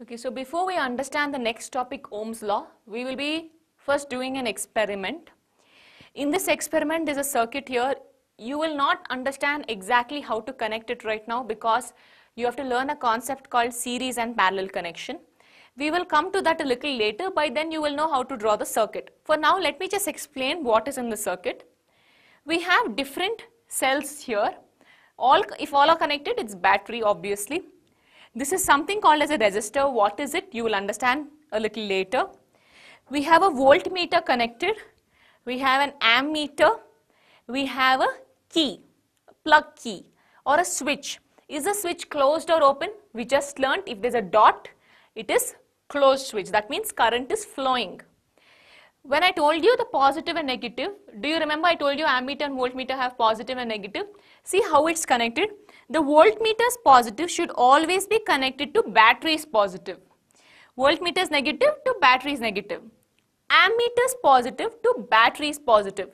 Okay, so before we understand the next topic, Ohm's law, we will be first doing an experiment. In this experiment, there's a circuit here. You will not understand exactly how to connect it right now because you have to learn a concept called series and parallel connection. We will come to that a little later. By then, you will know how to draw the circuit. For now, let me just explain what is in the circuit. We have different cells here. All, if all are connected, it's battery, obviously. This is something called as a resistor. What is it? You will understand a little later. We have a voltmeter connected. We have an ammeter. We have a key, plug key or a switch. Is the switch closed or open? We just learnt if there's a dot, it is closed switch. That means current is flowing. When I told you the positive and negative, do you remember I told you ammeter and voltmeter have positive and negative? See how it's connected. The voltmeter's positive should always be connected to battery's positive. Voltmeter's negative to battery's negative. Ammeter's positive to battery's positive.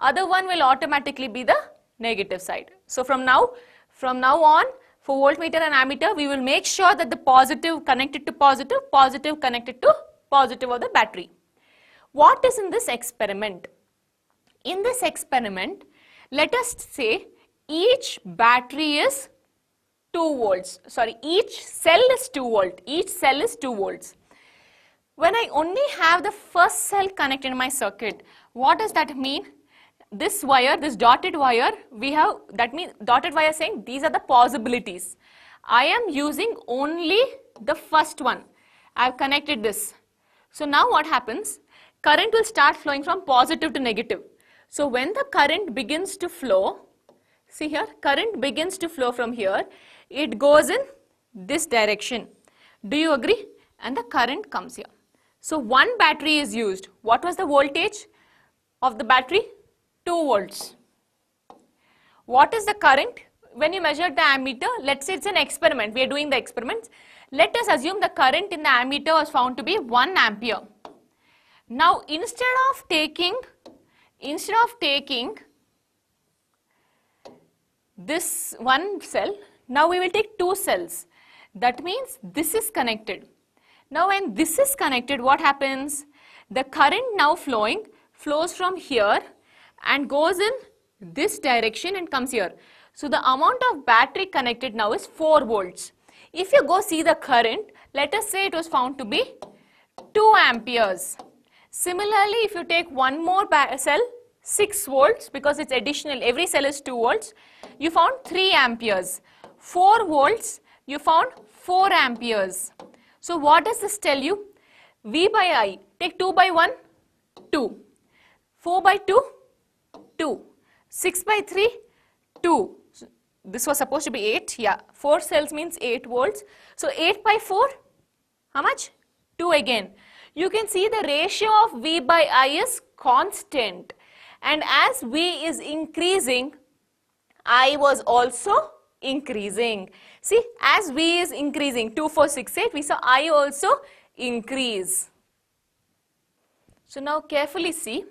Other one will automatically be the negative side. So from now, from now on, for voltmeter and ammeter, we will make sure that the positive connected to positive, positive connected to positive of the battery. What is in this experiment? In this experiment, let us say each battery is 2 volts. Sorry, each cell is 2 volt. Each cell is 2 volts. When I only have the first cell connected in my circuit, what does that mean? This wire, this dotted wire, we have, that means dotted wire saying these are the possibilities. I am using only the first one. I have connected this. So now what happens? Current will start flowing from positive to negative. So when the current begins to flow, See here, current begins to flow from here. It goes in this direction. Do you agree? And the current comes here. So one battery is used. What was the voltage of the battery? 2 volts. What is the current? When you measure the ammeter, let's say it's an experiment. We are doing the experiments. Let us assume the current in the ammeter was found to be 1 ampere. Now instead of taking, instead of taking this one cell. Now we will take two cells. That means this is connected. Now when this is connected, what happens? The current now flowing flows from here and goes in this direction and comes here. So the amount of battery connected now is 4 volts. If you go see the current, let us say it was found to be 2 amperes. Similarly, if you take one more cell, 6 volts because it's additional every cell is 2 volts you found 3 amperes 4 volts you found 4 amperes so what does this tell you V by I take 2 by 1 2 4 by 2 2 6 by 3 2 so this was supposed to be 8 yeah 4 cells means 8 volts so 8 by 4 how much 2 again you can see the ratio of V by I is constant and as V is increasing, I was also increasing. See, as V is increasing, 2, 4, 6, 8, we saw I also increase. So now carefully see,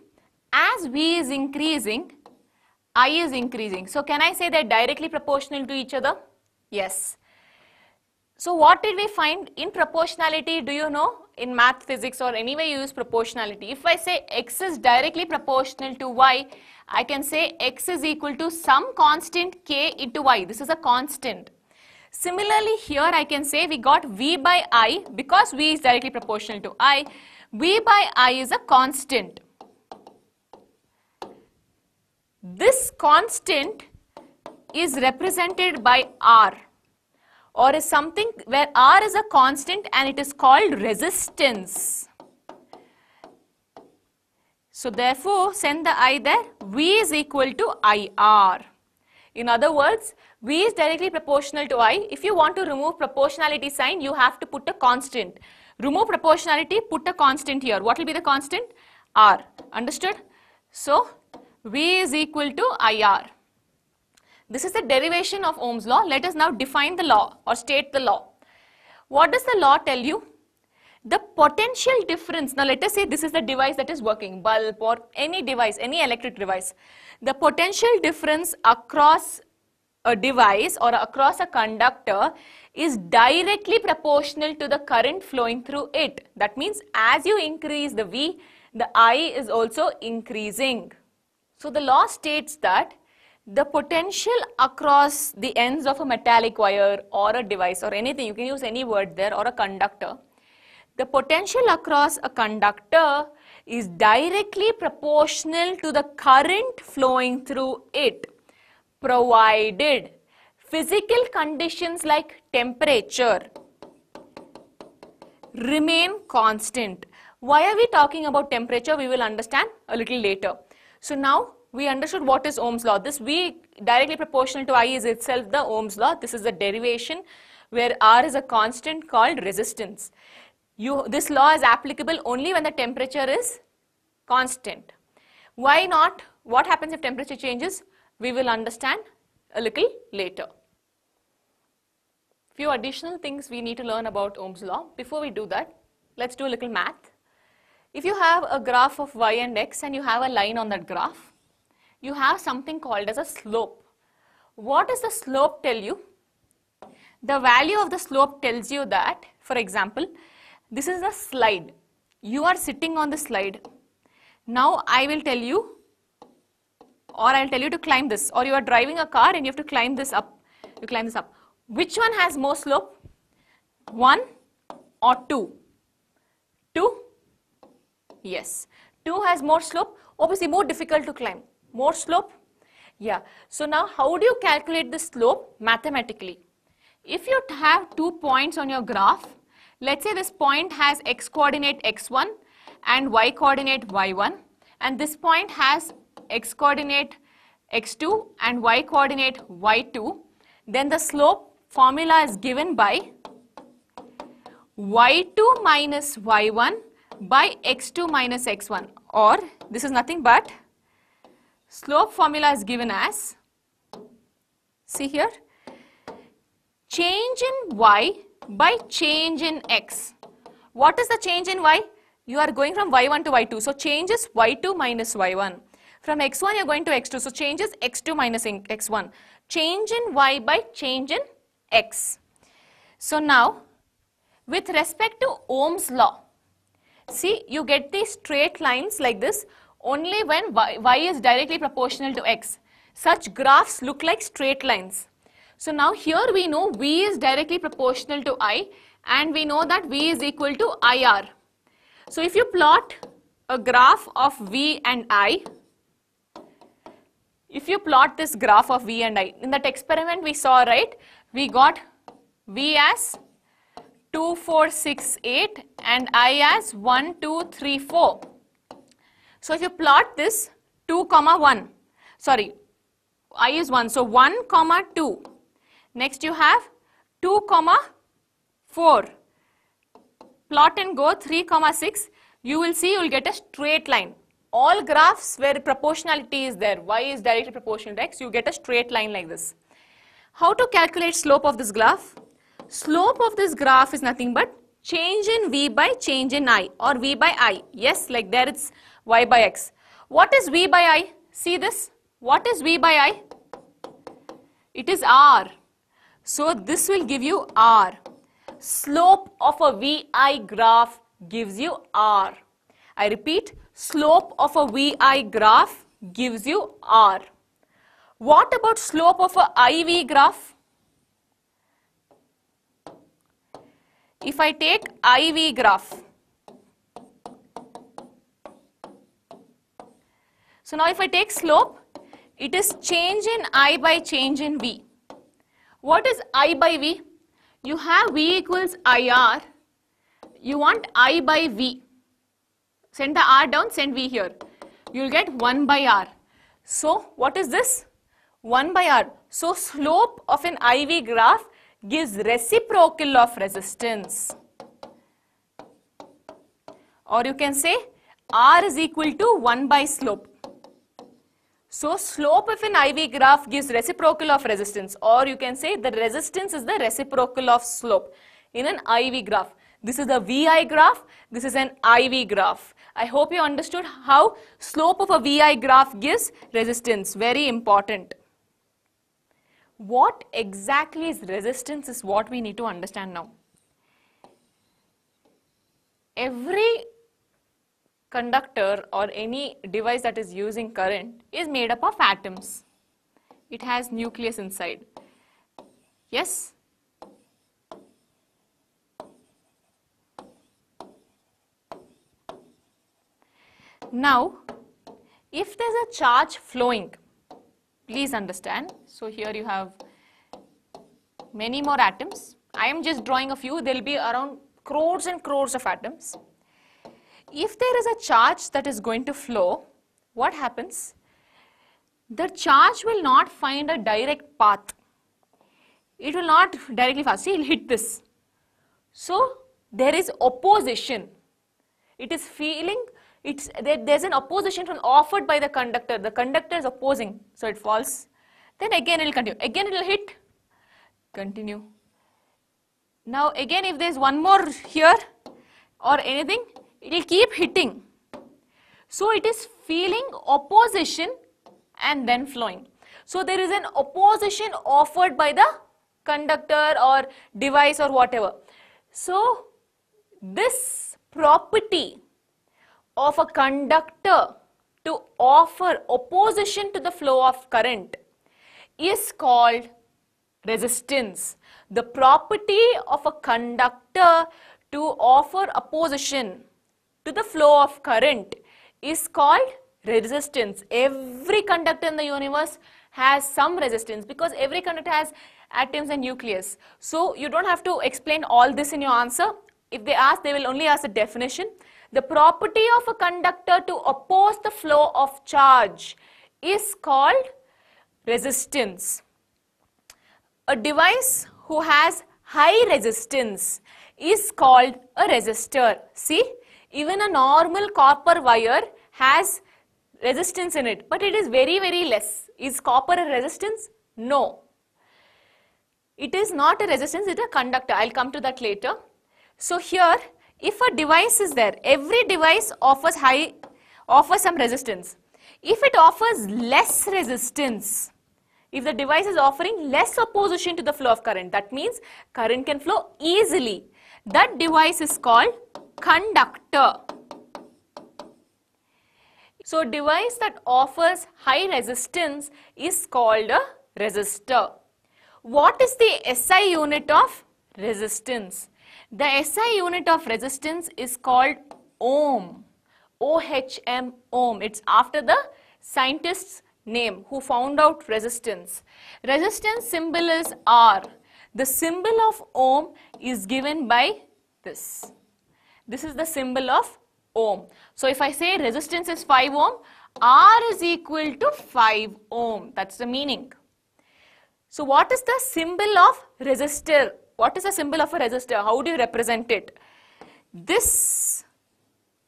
as V is increasing, I is increasing. So can I say they're directly proportional to each other? Yes. So what did we find in proportionality? Do you know in math, physics or anywhere you use proportionality. If I say x is directly proportional to y, I can say x is equal to some constant k into y. This is a constant. Similarly, here I can say we got v by i because v is directly proportional to i. v by i is a constant. This constant is represented by r or is something where R is a constant and it is called resistance. So therefore, send the I there, V is equal to IR. In other words, V is directly proportional to I. If you want to remove proportionality sign, you have to put a constant. Remove proportionality, put a constant here. What will be the constant? R. Understood? So, V is equal to IR. This is the derivation of Ohm's law. Let us now define the law or state the law. What does the law tell you? The potential difference, now let us say this is the device that is working, bulb or any device, any electric device. The potential difference across a device or across a conductor is directly proportional to the current flowing through it. That means as you increase the V, the I is also increasing. So the law states that the potential across the ends of a metallic wire or a device or anything, you can use any word there or a conductor. The potential across a conductor is directly proportional to the current flowing through it, provided physical conditions like temperature remain constant. Why are we talking about temperature? We will understand a little later. So now we understood what is Ohm's law. This V directly proportional to I is itself the Ohm's law. This is a derivation where R is a constant called resistance. You, this law is applicable only when the temperature is constant. Why not? What happens if temperature changes? We will understand a little later. Few additional things we need to learn about Ohm's law. Before we do that, let's do a little math. If you have a graph of y and x and you have a line on that graph, you have something called as a slope. What does the slope tell you? The value of the slope tells you that, for example, this is a slide. You are sitting on the slide. Now I will tell you or I'll tell you to climb this or you are driving a car and you have to climb this up. You climb this up. Which one has more slope? 1 or 2? 2? Yes. 2 has more slope, obviously more difficult to climb. More slope? Yeah. So now how do you calculate the slope mathematically? If you have two points on your graph, let's say this point has x coordinate x1 and y coordinate y1 and this point has x coordinate x2 and y coordinate y2, then the slope formula is given by y2 minus y1 by x2 minus x1 or this is nothing but Slope formula is given as, see here, change in y by change in x. What is the change in y? You are going from y1 to y2. So change is y2 minus y1. From x1 you are going to x2. So change is x2 minus x1. Change in y by change in x. So now with respect to Ohm's law, see you get these straight lines like this only when y, y is directly proportional to x. Such graphs look like straight lines. So now here we know V is directly proportional to I and we know that V is equal to IR. So if you plot a graph of V and I, if you plot this graph of V and I, in that experiment we saw, right, we got V as 2, 4, 6, 8 and I as 1, 2, 3, 4. So if you plot this 2 comma 1, sorry, i is 1. So 1 comma 2. Next you have 2 comma 4. Plot and go 3 comma 6. You will see you will get a straight line. All graphs where proportionality is there, y is directly proportional to x, you get a straight line like this. How to calculate slope of this graph? Slope of this graph is nothing but change in v by change in i or v by i. Yes, like there it's y by x. What is v by i? See this? What is v by i? It is r. So this will give you r. Slope of a vi graph gives you r. I repeat, slope of a vi graph gives you r. What about slope of a iv graph? If I take iv graph, So now if I take slope, it is change in I by change in V. What is I by V? You have V equals IR. You want I by V. Send the R down, send V here. You will get 1 by R. So what is this? 1 by R. So slope of an IV graph gives reciprocal of resistance. Or you can say R is equal to 1 by slope. So slope of an IV graph gives reciprocal of resistance or you can say the resistance is the reciprocal of slope in an IV graph. This is a VI graph, this is an IV graph. I hope you understood how slope of a VI graph gives resistance, very important. What exactly is resistance is what we need to understand now. Every conductor or any device that is using current is made up of atoms. It has nucleus inside. Yes? Now, if there is a charge flowing, please understand. So here you have many more atoms. I am just drawing a few. There will be around crores and crores of atoms if there is a charge that is going to flow, what happens? The charge will not find a direct path. It will not directly pass. See, it will hit this. So, there is opposition. It is feeling, it's, there, there's an opposition from offered by the conductor. The conductor is opposing, so it falls. Then again it will continue. Again it will hit, continue. Now again if there's one more here or anything, it will keep hitting. So it is feeling opposition and then flowing. So there is an opposition offered by the conductor or device or whatever. So this property of a conductor to offer opposition to the flow of current is called resistance. The property of a conductor to offer opposition to the flow of current is called resistance. Every conductor in the universe has some resistance because every conductor has atoms and nucleus. So you don't have to explain all this in your answer. If they ask, they will only ask the definition. The property of a conductor to oppose the flow of charge is called resistance. A device who has high resistance is called a resistor. See, even a normal copper wire has resistance in it, but it is very, very less. Is copper a resistance? No. It is not a resistance, it is a conductor. I'll come to that later. So here, if a device is there, every device offers high, offers some resistance. If it offers less resistance, if the device is offering less opposition to the flow of current, that means current can flow easily. That device is called conductor. So device that offers high resistance is called a resistor. What is the SI unit of resistance? The SI unit of resistance is called ohm. OHM ohm. It's after the scientist's name who found out resistance. Resistance symbol is R. The symbol of ohm is given by this. This is the symbol of ohm. So if I say resistance is 5 ohm, R is equal to 5 ohm. That's the meaning. So what is the symbol of resistor? What is the symbol of a resistor? How do you represent it? This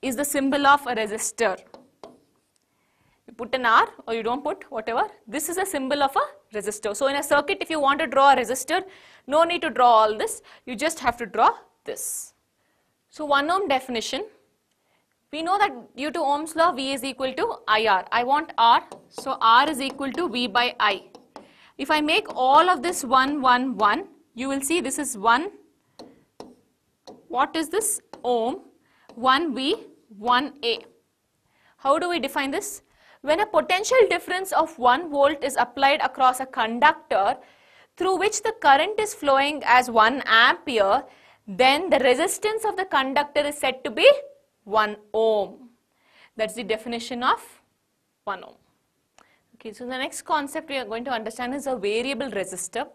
is the symbol of a resistor. You put an R or you don't put whatever. This is a symbol of a resistor. So in a circuit if you want to draw a resistor, no need to draw all this. You just have to draw this. So one ohm definition, we know that due to Ohm's law, V is equal to IR. I want R, so R is equal to V by I. If I make all of this 1, 1, 1, you will see this is 1. What is this? Ohm, 1 V, 1 A. How do we define this? When a potential difference of 1 volt is applied across a conductor through which the current is flowing as 1 ampere, then the resistance of the conductor is said to be 1 ohm. That's the definition of 1 ohm. Okay, so the next concept we are going to understand is a variable resistor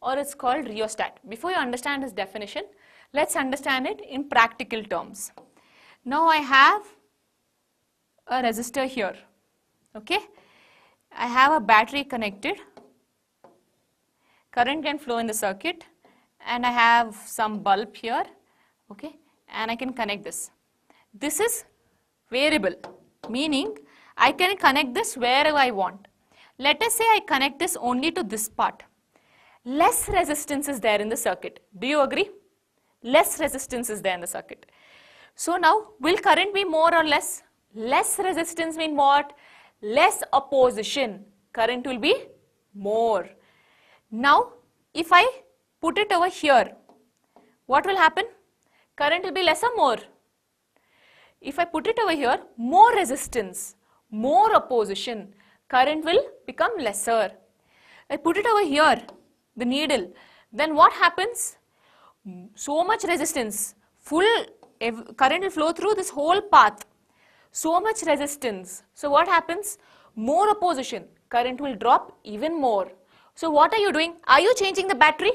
or it's called rheostat. Before you understand its definition, let's understand it in practical terms. Now I have a resistor here, okay. I have a battery connected. Current can flow in the circuit and I have some bulb here okay and I can connect this. This is variable meaning I can connect this wherever I want. Let us say I connect this only to this part. Less resistance is there in the circuit. Do you agree? Less resistance is there in the circuit. So now will current be more or less? Less resistance mean what? Less opposition. Current will be more. Now if I put it over here, what will happen? Current will be less or more? If I put it over here, more resistance, more opposition, current will become lesser. I put it over here, the needle, then what happens? So much resistance, full current will flow through this whole path. So much resistance. So what happens? More opposition. Current will drop even more. So what are you doing? Are you changing the battery?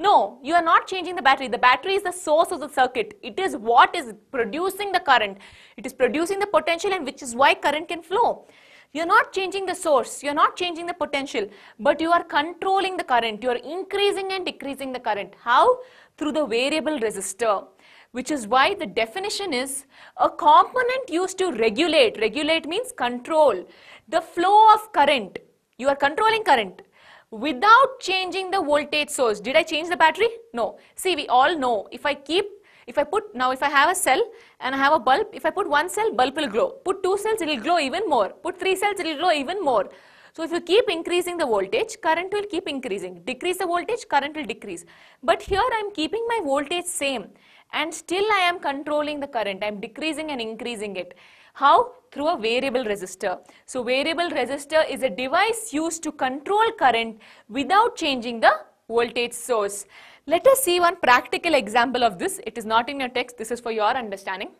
No, you are not changing the battery. The battery is the source of the circuit. It is what is producing the current. It is producing the potential and which is why current can flow. You are not changing the source. You are not changing the potential. But you are controlling the current. You are increasing and decreasing the current. How? Through the variable resistor which is why the definition is a component used to regulate. Regulate means control. The flow of current. You are controlling current without changing the voltage source. Did I change the battery? No. See, we all know if I keep, if I put, now if I have a cell and I have a bulb, if I put one cell, bulb will glow. Put two cells, it will glow even more. Put three cells, it will glow even more. So if you keep increasing the voltage, current will keep increasing. Decrease the voltage, current will decrease. But here I am keeping my voltage same and still I am controlling the current. I am decreasing and increasing it. How? Through a variable resistor. So variable resistor is a device used to control current without changing the voltage source. Let us see one practical example of this. It is not in your text. This is for your understanding.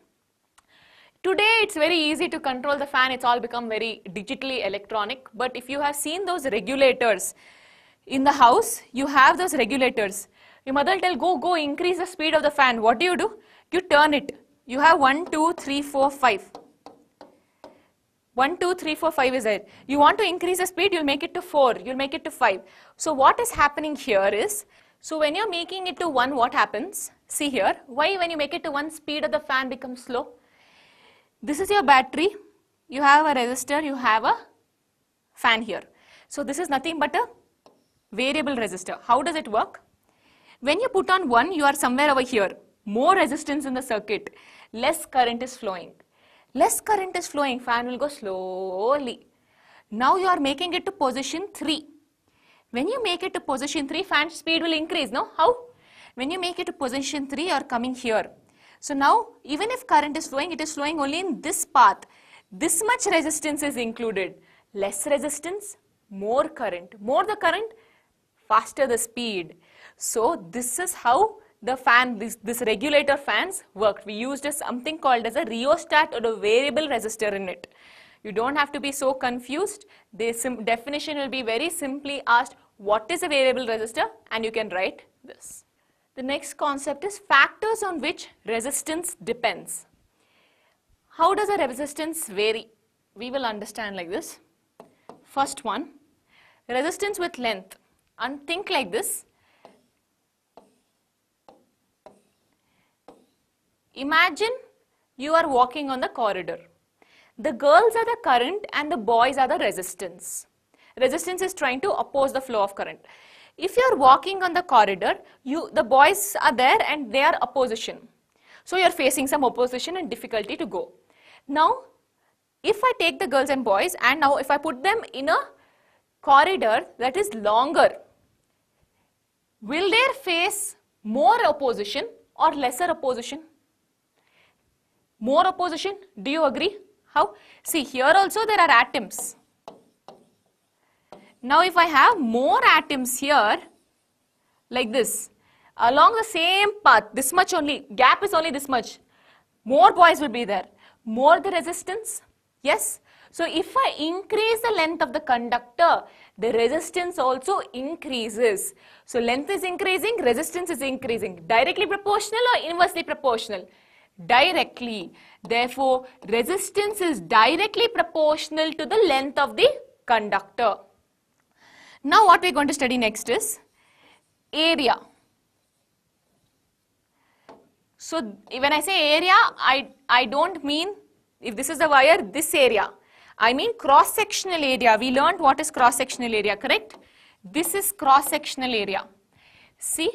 Today it's very easy to control the fan, it's all become very digitally electronic. But if you have seen those regulators in the house, you have those regulators. Your mother will tell go, go increase the speed of the fan. What do you do? You turn it. You have 1, 2, 3, 4, 5. 1, 2, 3, 4, 5 is it. You want to increase the speed, you'll make it to 4, you'll make it to 5. So what is happening here is, so when you're making it to 1, what happens? See here, why when you make it to 1, speed of the fan becomes slow? This is your battery, you have a resistor, you have a fan here. So this is nothing but a variable resistor. How does it work? When you put on 1, you are somewhere over here. More resistance in the circuit, less current is flowing less current is flowing, fan will go slowly. Now you are making it to position 3. When you make it to position 3, fan speed will increase, no? How? When you make it to position 3, you are coming here. So now, even if current is flowing, it is flowing only in this path. This much resistance is included. Less resistance, more current. More the current, faster the speed. So this is how the fan, this, this regulator fans worked. We used a, something called as a rheostat or a variable resistor in it. You don't have to be so confused. The definition will be very simply asked, what is a variable resistor? And you can write this. The next concept is factors on which resistance depends. How does a resistance vary? We will understand like this. First one, resistance with length. And think like this, Imagine you are walking on the corridor. The girls are the current and the boys are the resistance. Resistance is trying to oppose the flow of current. If you are walking on the corridor, you, the boys are there and they are opposition. So you are facing some opposition and difficulty to go. Now, if I take the girls and boys and now if I put them in a corridor that is longer, will they face more opposition or lesser opposition? more opposition. Do you agree? How? See, here also there are atoms. Now, if I have more atoms here, like this, along the same path, this much only, gap is only this much, more boys will be there. More the resistance, yes? So, if I increase the length of the conductor, the resistance also increases. So, length is increasing, resistance is increasing. Directly proportional or inversely proportional? directly. Therefore, resistance is directly proportional to the length of the conductor. Now what we're going to study next is area. So when I say area, I, I don't mean if this is the wire, this area. I mean cross-sectional area. We learned what is cross-sectional area, correct? This is cross-sectional area. See,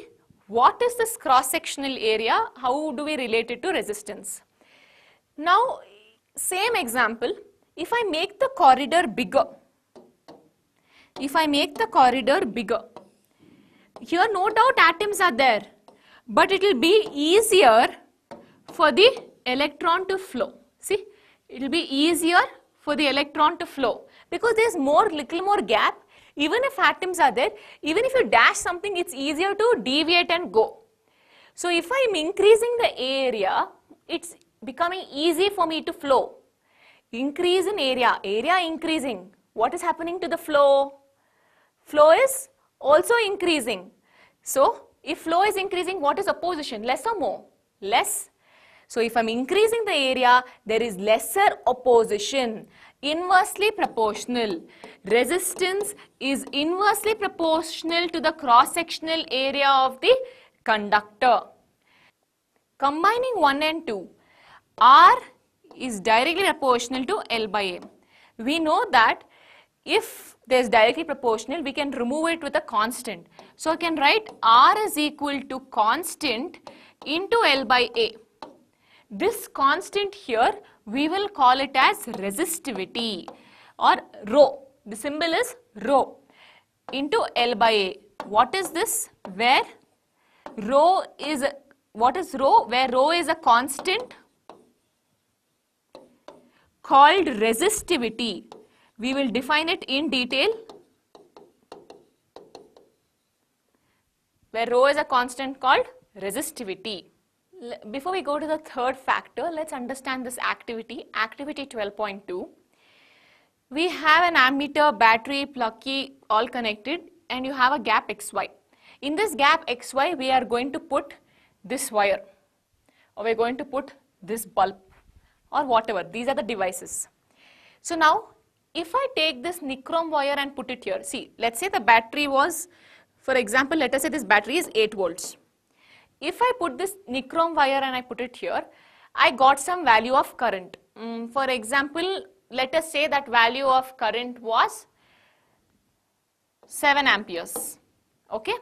what is this cross-sectional area? How do we relate it to resistance? Now, same example, if I make the corridor bigger, if I make the corridor bigger, here no doubt atoms are there, but it will be easier for the electron to flow. See, it will be easier for the electron to flow because there is more, little more gap even if atoms are there, even if you dash something, it's easier to deviate and go. So if I'm increasing the area, it's becoming easy for me to flow. Increase in area, area increasing. What is happening to the flow? Flow is also increasing. So if flow is increasing, what is opposition? Less or more? Less. So if I'm increasing the area, there is lesser opposition inversely proportional. Resistance is inversely proportional to the cross-sectional area of the conductor. Combining 1 and 2, R is directly proportional to L by A. We know that if there is directly proportional, we can remove it with a constant. So I can write R is equal to constant into L by A. This constant here we will call it as resistivity or rho. The symbol is rho into L by A. What is this? Where rho is, what is rho? Where rho is a constant called resistivity. We will define it in detail. Where rho is a constant called resistivity before we go to the third factor, let's understand this activity, activity 12.2. We have an ammeter, battery, plug key all connected and you have a gap XY. In this gap XY, we are going to put this wire or we're going to put this bulb or whatever. These are the devices. So now, if I take this nichrome wire and put it here, see, let's say the battery was, for example, let us say this battery is 8 volts. If I put this nichrome wire and I put it here, I got some value of current. Mm, for example, let us say that value of current was 7 amperes. Okay.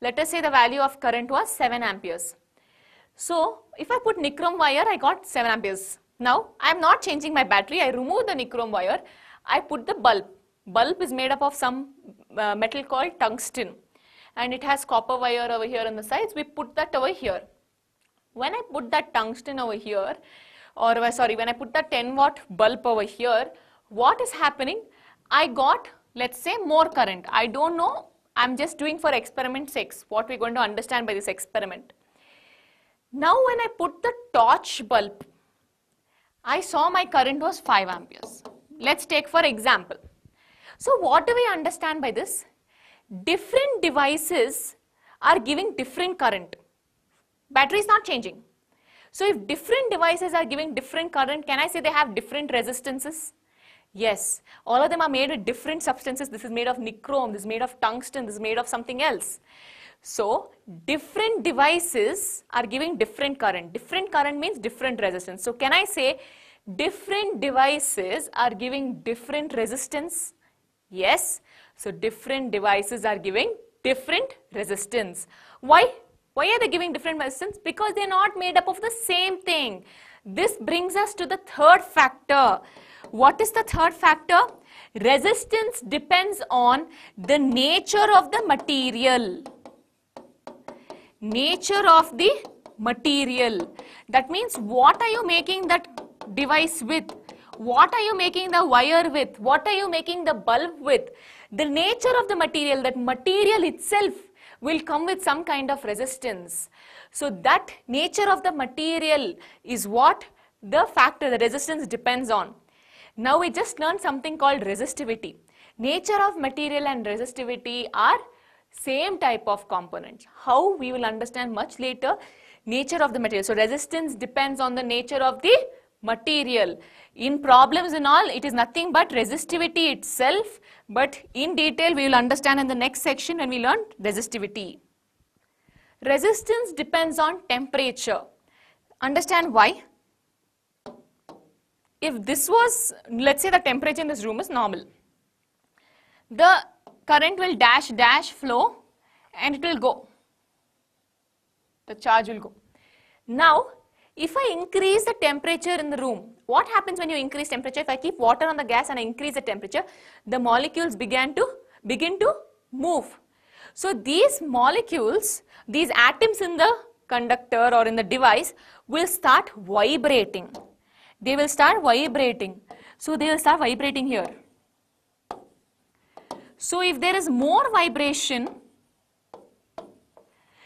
Let us say the value of current was 7 amperes. So, if I put nichrome wire, I got 7 amperes. Now, I am not changing my battery. I remove the nichrome wire. I put the bulb. Bulb is made up of some uh, metal called tungsten and it has copper wire over here on the sides. We put that over here. When I put that tungsten over here, or uh, sorry, when I put that 10 watt bulb over here, what is happening? I got, let's say, more current. I don't know. I'm just doing for experiment 6, what we're going to understand by this experiment. Now when I put the torch bulb, I saw my current was 5 amperes. Let's take for example. So what do we understand by this? different devices are giving different current. Battery is not changing. So if different devices are giving different current, can I say they have different resistances? Yes, all of them are made with different substances. This is made of nichrome, this is made of tungsten, this is made of something else. So different devices are giving different current. Different current means different resistance. So can I say different devices are giving different resistance? Yes. So different devices are giving different resistance. Why? Why are they giving different resistance? Because they are not made up of the same thing. This brings us to the third factor. What is the third factor? Resistance depends on the nature of the material. Nature of the material. That means what are you making that device with? What are you making the wire with? What are you making the bulb with? the nature of the material, that material itself will come with some kind of resistance. So that nature of the material is what the factor, the resistance depends on. Now we just learned something called resistivity. Nature of material and resistivity are same type of components. How we will understand much later nature of the material. So resistance depends on the nature of the material. In problems and all, it is nothing but resistivity itself. But in detail, we will understand in the next section when we learn resistivity. Resistance depends on temperature. Understand why? If this was, let's say the temperature in this room is normal. The current will dash dash flow and it will go. The charge will go. Now, if I increase the temperature in the room, what happens when you increase temperature? If I keep water on the gas and I increase the temperature, the molecules began to begin to move. So these molecules, these atoms in the conductor or in the device will start vibrating. They will start vibrating. So they will start vibrating here. So if there is more vibration,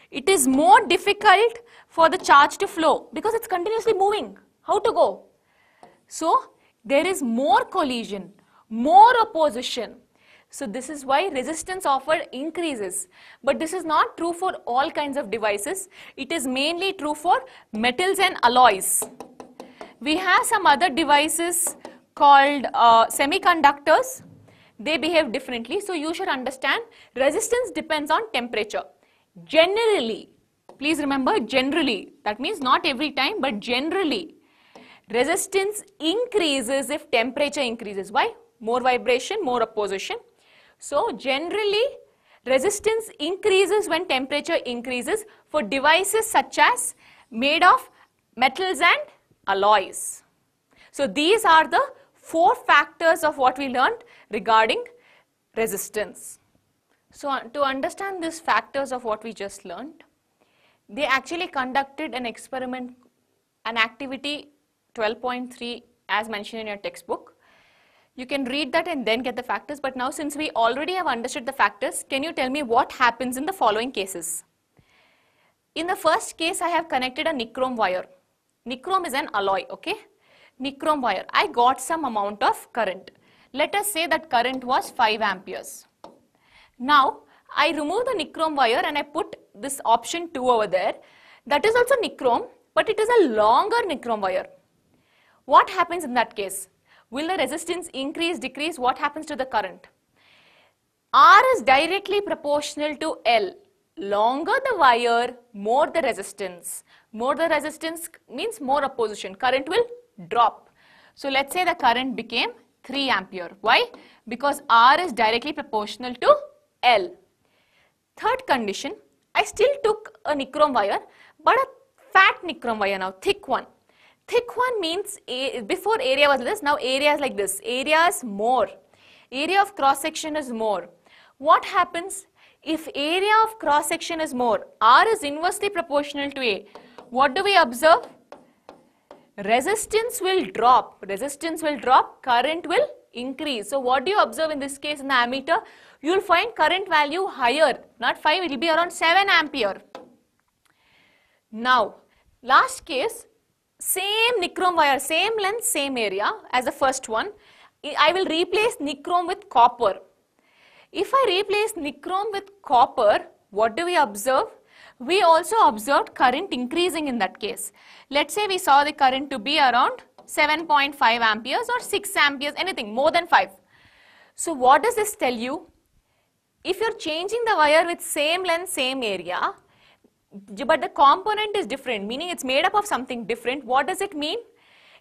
it is more difficult for the charge to flow because it's continuously moving. How to go? So there is more collision, more opposition. So this is why resistance offered increases. But this is not true for all kinds of devices. It is mainly true for metals and alloys. We have some other devices called uh, semiconductors. They behave differently. So you should understand resistance depends on temperature. Generally, Please remember generally, that means not every time but generally resistance increases if temperature increases. Why? More vibration, more opposition. So generally resistance increases when temperature increases for devices such as made of metals and alloys. So these are the four factors of what we learned regarding resistance. So to understand these factors of what we just learned, they actually conducted an experiment, an activity 12.3 as mentioned in your textbook. You can read that and then get the factors. But now since we already have understood the factors, can you tell me what happens in the following cases? In the first case, I have connected a nichrome wire. Nichrome is an alloy, okay? Nichrome wire. I got some amount of current. Let us say that current was 5 amperes. Now, I remove the nichrome wire and I put this option 2 over there. That is also nichrome, but it is a longer nichrome wire. What happens in that case? Will the resistance increase, decrease? What happens to the current? R is directly proportional to L. Longer the wire, more the resistance. More the resistance means more opposition. Current will drop. So let's say the current became 3 ampere. Why? Because R is directly proportional to L. Third condition, I still took a nichrome wire, but a fat nichrome wire now, thick one. Thick one means a, before area was this, now area is like this. Area is more. Area of cross section is more. What happens if area of cross section is more? R is inversely proportional to A. What do we observe? Resistance will drop. Resistance will drop, current will increase. So what do you observe in this case in the ammeter? you will find current value higher, not 5, it will be around 7 ampere. Now, last case, same nichrome wire, same length, same area as the first one. I will replace nichrome with copper. If I replace nichrome with copper, what do we observe? We also observed current increasing in that case. Let's say we saw the current to be around 7.5 amperes or 6 amperes, anything more than 5. So what does this tell you? If you're changing the wire with same length, same area, but the component is different, meaning it's made up of something different, what does it mean?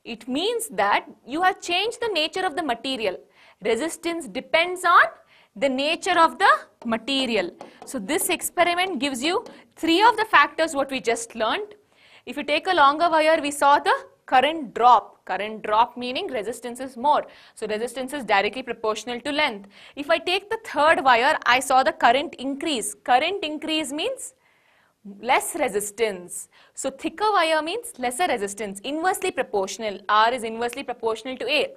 It means that you have changed the nature of the material. Resistance depends on the nature of the material. So this experiment gives you three of the factors what we just learned. If you take a longer wire, we saw the current drop. Current drop meaning resistance is more. So resistance is directly proportional to length. If I take the third wire, I saw the current increase. Current increase means less resistance. So thicker wire means lesser resistance. Inversely proportional. R is inversely proportional to A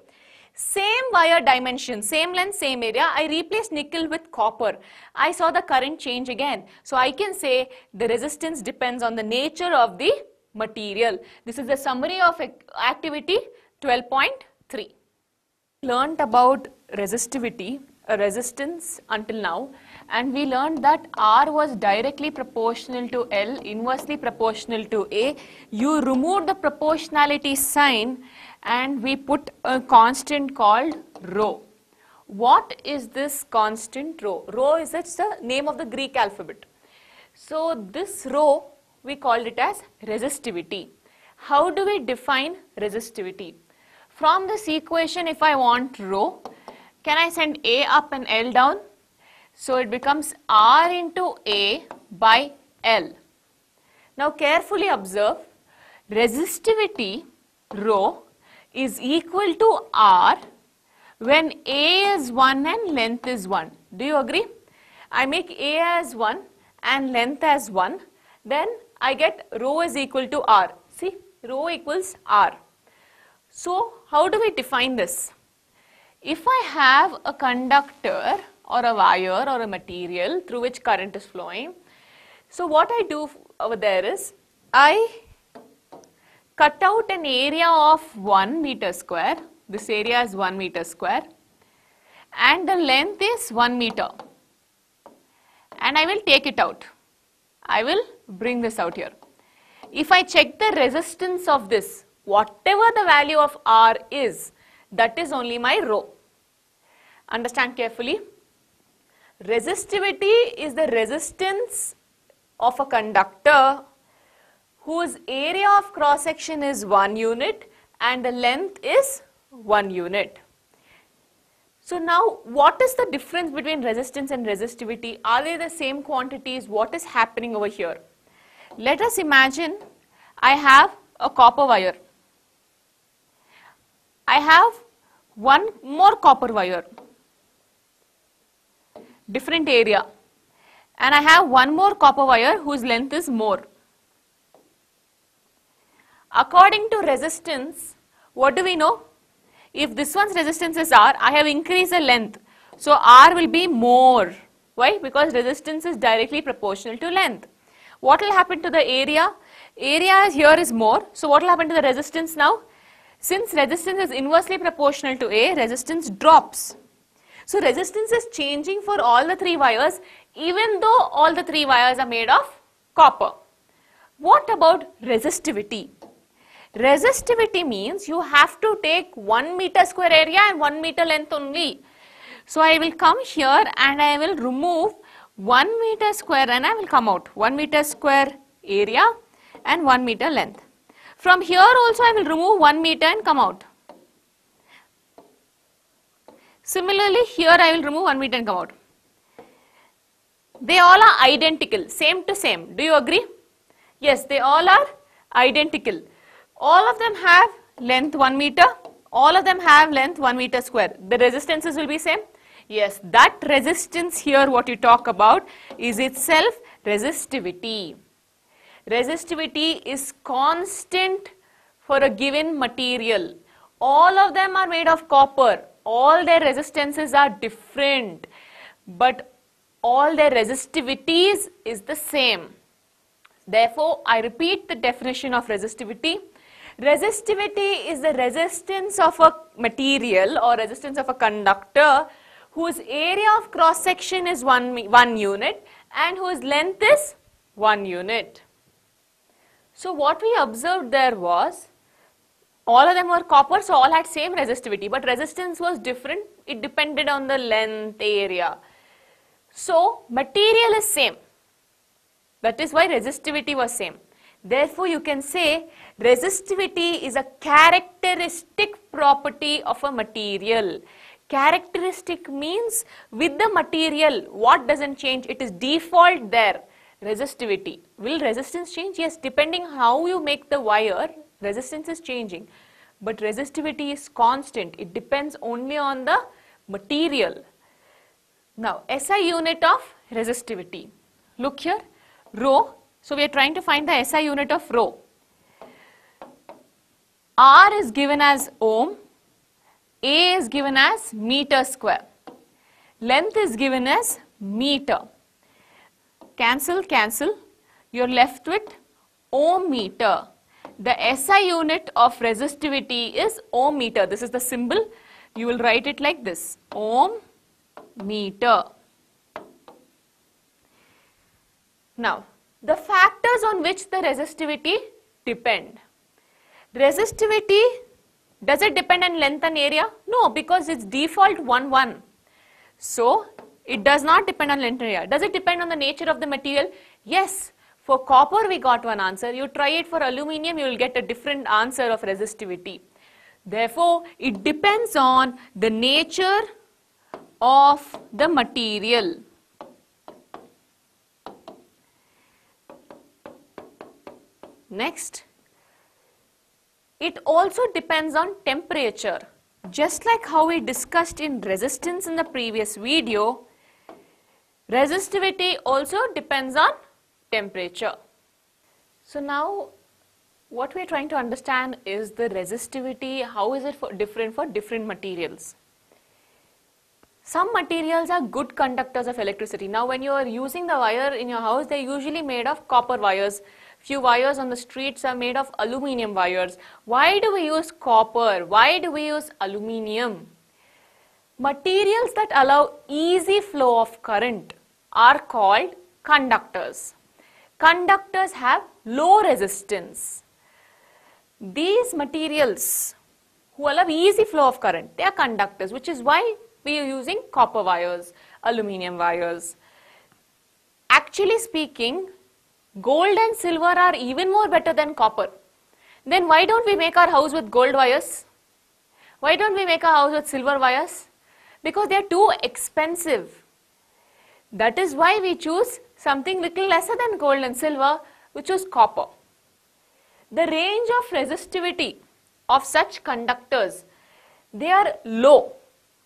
same wire dimension, same length, same area, I replaced nickel with copper. I saw the current change again. So I can say the resistance depends on the nature of the material. This is a summary of activity 12.3. Learned about resistivity, uh, resistance until now and we learned that R was directly proportional to L, inversely proportional to A. You remove the proportionality sign and we put a constant called rho. What is this constant rho? Rho is it's the name of the Greek alphabet. So this rho we called it as resistivity. How do we define resistivity? From this equation, if I want rho, can I send A up and L down? So it becomes R into A by L. Now carefully observe, resistivity rho is equal to R when A is 1 and length is 1. Do you agree? I make A as 1 and length as 1, then I get rho is equal to r. See, rho equals r. So, how do we define this? If I have a conductor or a wire or a material through which current is flowing, so what I do over there is I cut out an area of 1 meter square, this area is 1 meter square and the length is 1 meter and I will take it out. I will bring this out here. If I check the resistance of this, whatever the value of R is, that is only my rho. Understand carefully. Resistivity is the resistance of a conductor whose area of cross section is 1 unit and the length is 1 unit. So now what is the difference between resistance and resistivity? Are they the same quantities? What is happening over here? Let us imagine I have a copper wire. I have one more copper wire, different area. And I have one more copper wire whose length is more. According to resistance, what do we know? If this one's resistance is R, I have increased the length. So R will be more. Why? Because resistance is directly proportional to length. What will happen to the area? Area here is more. So what will happen to the resistance now? Since resistance is inversely proportional to A, resistance drops. So resistance is changing for all the three wires even though all the three wires are made of copper. What about resistivity? Resistivity means you have to take 1 meter square area and 1 meter length only. So I will come here and I will remove 1 meter square and I will come out 1 meter square area and 1 meter length. From here also I will remove 1 meter and come out. Similarly here I will remove 1 meter and come out. They all are identical same to same. Do you agree? Yes they all are identical. All of them have length 1 meter. All of them have length 1 meter square. The resistances will be same. Yes, that resistance here what you talk about is itself resistivity. Resistivity is constant for a given material. All of them are made of copper. All their resistances are different. But all their resistivities is the same. Therefore, I repeat the definition of resistivity. Resistivity is the resistance of a material or resistance of a conductor whose area of cross section is 1, 1 unit and whose length is 1 unit. So what we observed there was all of them were copper so all had same resistivity but resistance was different it depended on the length area. So material is same that is why resistivity was same. Therefore you can say resistivity is a characteristic property of a material Characteristic means with the material, what doesn't change? It is default there. Resistivity. Will resistance change? Yes, depending how you make the wire, resistance is changing. But resistivity is constant. It depends only on the material. Now, SI unit of resistivity. Look here, rho. So, we are trying to find the SI unit of rho. R is given as ohm a is given as meter square. Length is given as meter. Cancel, cancel. You're left with ohm meter. The SI unit of resistivity is ohm meter. This is the symbol. You will write it like this. Ohm meter. Now, the factors on which the resistivity depend. Resistivity does it depend on length and area? No, because it's default 1, 1. So, it does not depend on length and area. Does it depend on the nature of the material? Yes. For copper, we got one answer. You try it for aluminium, you will get a different answer of resistivity. Therefore, it depends on the nature of the material. Next. It also depends on temperature. Just like how we discussed in resistance in the previous video, resistivity also depends on temperature. So now what we are trying to understand is the resistivity, how is it for different for different materials. Some materials are good conductors of electricity. Now when you are using the wire in your house, they are usually made of copper wires few wires on the streets are made of aluminium wires. Why do we use copper? Why do we use aluminium? Materials that allow easy flow of current are called conductors. Conductors have low resistance. These materials who allow easy flow of current, they are conductors which is why we are using copper wires, aluminium wires. Actually speaking, Gold and silver are even more better than copper. Then why don't we make our house with gold wires? Why don't we make our house with silver wires? Because they are too expensive. That is why we choose something little lesser than gold and silver, which is copper. The range of resistivity of such conductors, they are low.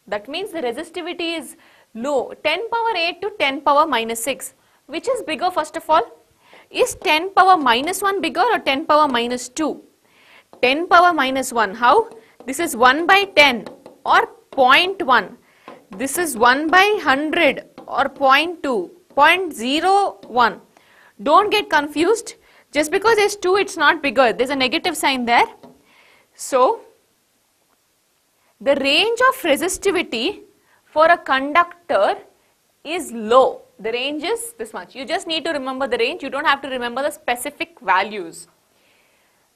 That means the resistivity is low, 10 power 8 to 10 power minus 6. Which is bigger first of all? Is 10 power minus 1 bigger or 10 power minus 2? 10 power minus 1. How? This is 1 by 10 or 0.1. This is 1 by 100 or 0.2, 0.01. Don't get confused. Just because there's 2, it's not bigger. There's a negative sign there. So, the range of resistivity for a conductor is low the range is this much. You just need to remember the range. You don't have to remember the specific values.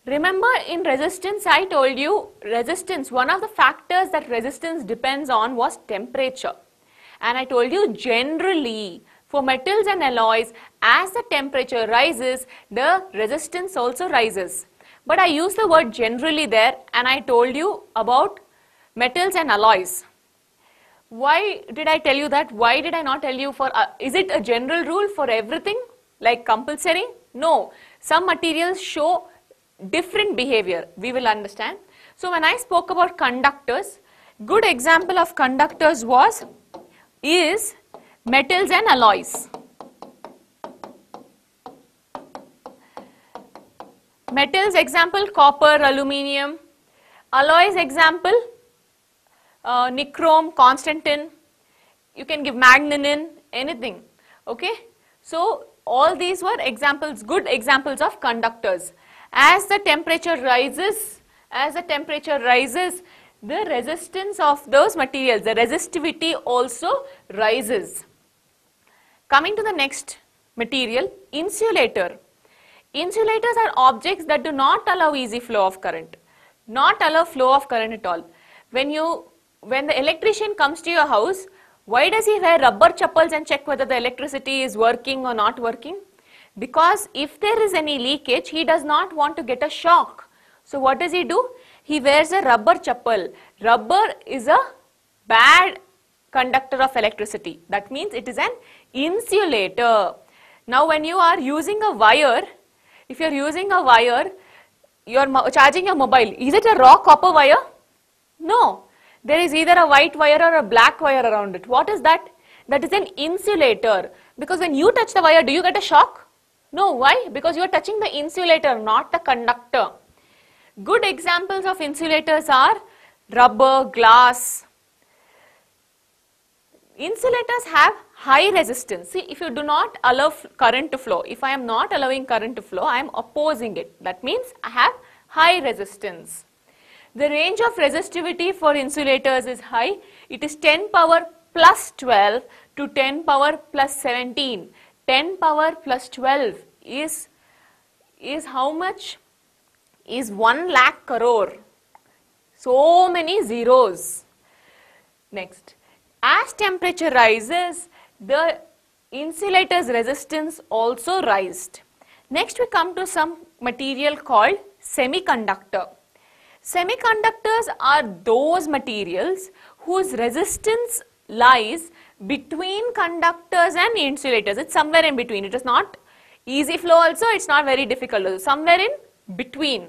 Remember in resistance, I told you resistance, one of the factors that resistance depends on was temperature. And I told you generally for metals and alloys, as the temperature rises, the resistance also rises. But I used the word generally there and I told you about metals and alloys. Why did I tell you that? Why did I not tell you for, uh, is it a general rule for everything like compulsory? No. Some materials show different behavior. We will understand. So when I spoke about conductors, good example of conductors was, is metals and alloys. Metals example copper, aluminium. Alloys example uh, nichrome, constantin, you can give magnanin, anything. Okay. So all these were examples, good examples of conductors. As the temperature rises, as the temperature rises, the resistance of those materials, the resistivity also rises. Coming to the next material, insulator. Insulators are objects that do not allow easy flow of current, not allow flow of current at all. When you when the electrician comes to your house, why does he wear rubber chappals and check whether the electricity is working or not working? Because if there is any leakage, he does not want to get a shock. So what does he do? He wears a rubber chappal. Rubber is a bad conductor of electricity. That means it is an insulator. Now when you are using a wire, if you are using a wire, you are charging your mobile. Is it a raw copper wire? No there is either a white wire or a black wire around it. What is that? That is an insulator. Because when you touch the wire, do you get a shock? No, why? Because you are touching the insulator, not the conductor. Good examples of insulators are rubber, glass. Insulators have high resistance. See, if you do not allow current to flow, if I am not allowing current to flow, I am opposing it. That means I have high resistance. The range of resistivity for insulators is high. It is 10 power plus 12 to 10 power plus 17. 10 power plus 12 is, is how much? Is 1 lakh crore. So many zeros. Next. As temperature rises, the insulator's resistance also rises. Next we come to some material called semiconductor. Semiconductors are those materials whose resistance lies between conductors and insulators. It's somewhere in between. It is not easy flow also. It's not very difficult. Also. Somewhere in between.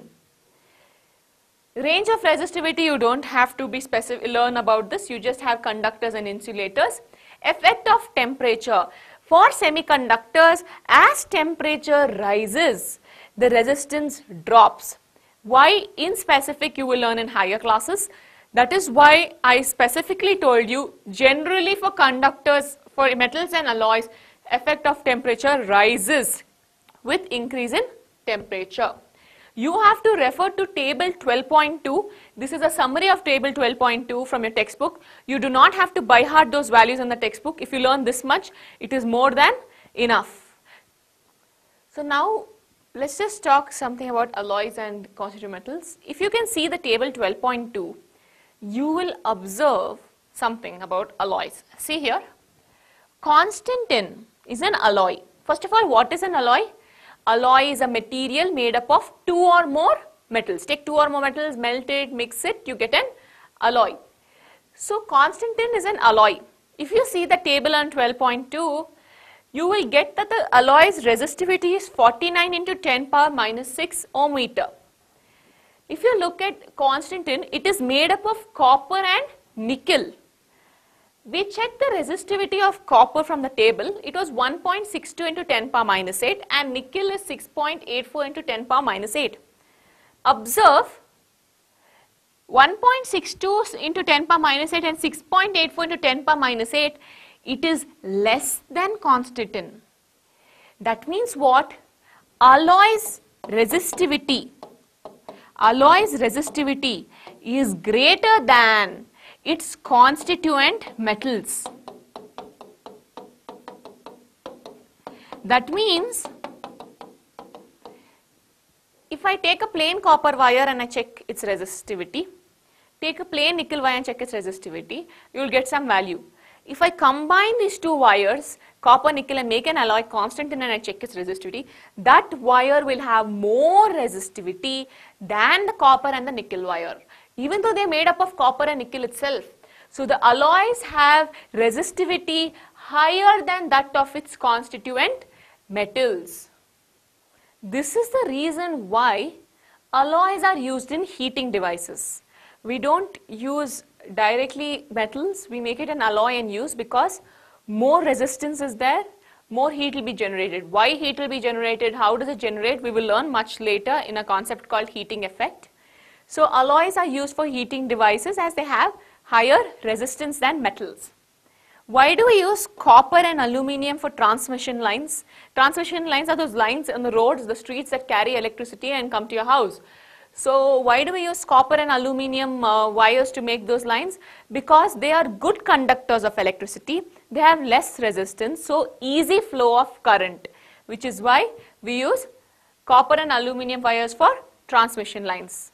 Range of resistivity you don't have to be specific, learn about this. You just have conductors and insulators. Effect of temperature. For semiconductors, as temperature rises, the resistance drops. Why in specific you will learn in higher classes. That is why I specifically told you generally for conductors, for metals and alloys, effect of temperature rises with increase in temperature. You have to refer to table 12.2. This is a summary of table 12.2 from your textbook. You do not have to buy hard those values in the textbook. If you learn this much, it is more than enough. So now let's just talk something about alloys and constitutive metals. If you can see the table 12.2, you will observe something about alloys. See here, Constantin is an alloy. First of all, what is an alloy? Alloy is a material made up of two or more metals. Take two or more metals, melt it, mix it, you get an alloy. So, Constantin is an alloy. If you see the table on 12.2, you will get that the alloy's resistivity is 49 into 10 power minus 6 ohm meter. If you look at Constantin, it is made up of copper and nickel. We checked the resistivity of copper from the table. It was 1.62 into 10 power minus 8 and nickel is 6.84 into 10 power minus 8. Observe 1.62 into 10 power minus 8 and 6.84 into 10 power minus 8 it is less than constatin. That means what? Alloy's resistivity, alloy's resistivity is greater than its constituent metals. That means if I take a plain copper wire and I check its resistivity, take a plain nickel wire and check its resistivity, you will get some value. If I combine these two wires, copper, nickel and make an alloy constant and I check its resistivity, that wire will have more resistivity than the copper and the nickel wire. Even though they're made up of copper and nickel itself. So the alloys have resistivity higher than that of its constituent metals. This is the reason why alloys are used in heating devices. We don't use directly metals, we make it an alloy and use because more resistance is there, more heat will be generated. Why heat will be generated, how does it generate, we will learn much later in a concept called heating effect. So alloys are used for heating devices as they have higher resistance than metals. Why do we use copper and aluminium for transmission lines? Transmission lines are those lines on the roads, the streets that carry electricity and come to your house. So why do we use copper and aluminium uh, wires to make those lines? Because they are good conductors of electricity. They have less resistance, so easy flow of current, which is why we use copper and aluminium wires for transmission lines.